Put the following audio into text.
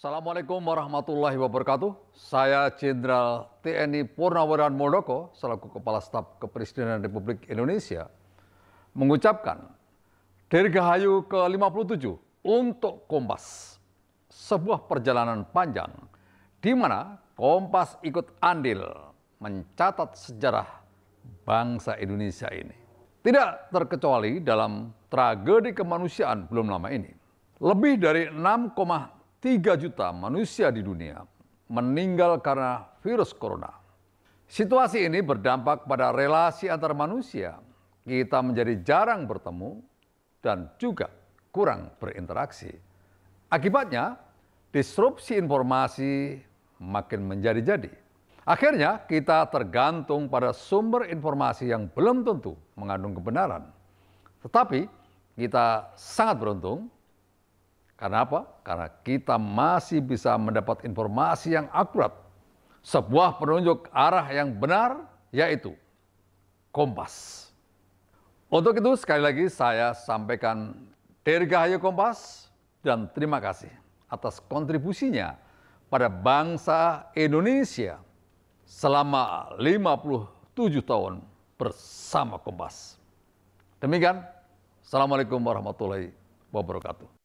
Assalamualaikum warahmatullahi wabarakatuh. Saya Jenderal TNI Purnawiran Muldoko selaku Kepala Staf Kepresidenan Republik Indonesia mengucapkan Dirgahayu ke-57 untuk Kompas. Sebuah perjalanan panjang di mana Kompas ikut andil mencatat sejarah bangsa Indonesia ini. Tidak terkecuali dalam tragedi kemanusiaan belum lama ini. Lebih dari 6, 3 juta manusia di dunia meninggal karena virus corona. Situasi ini berdampak pada relasi antar manusia. Kita menjadi jarang bertemu dan juga kurang berinteraksi. Akibatnya, disrupsi informasi makin menjadi-jadi. Akhirnya, kita tergantung pada sumber informasi yang belum tentu mengandung kebenaran. Tetapi, kita sangat beruntung karena apa? Karena kita masih bisa mendapat informasi yang akurat. Sebuah penunjuk arah yang benar yaitu kompas. Untuk itu sekali lagi saya sampaikan Dirgahayu Kompas dan terima kasih atas kontribusinya pada bangsa Indonesia selama 57 tahun bersama Kompas. Demikian, Assalamualaikum warahmatullahi wabarakatuh.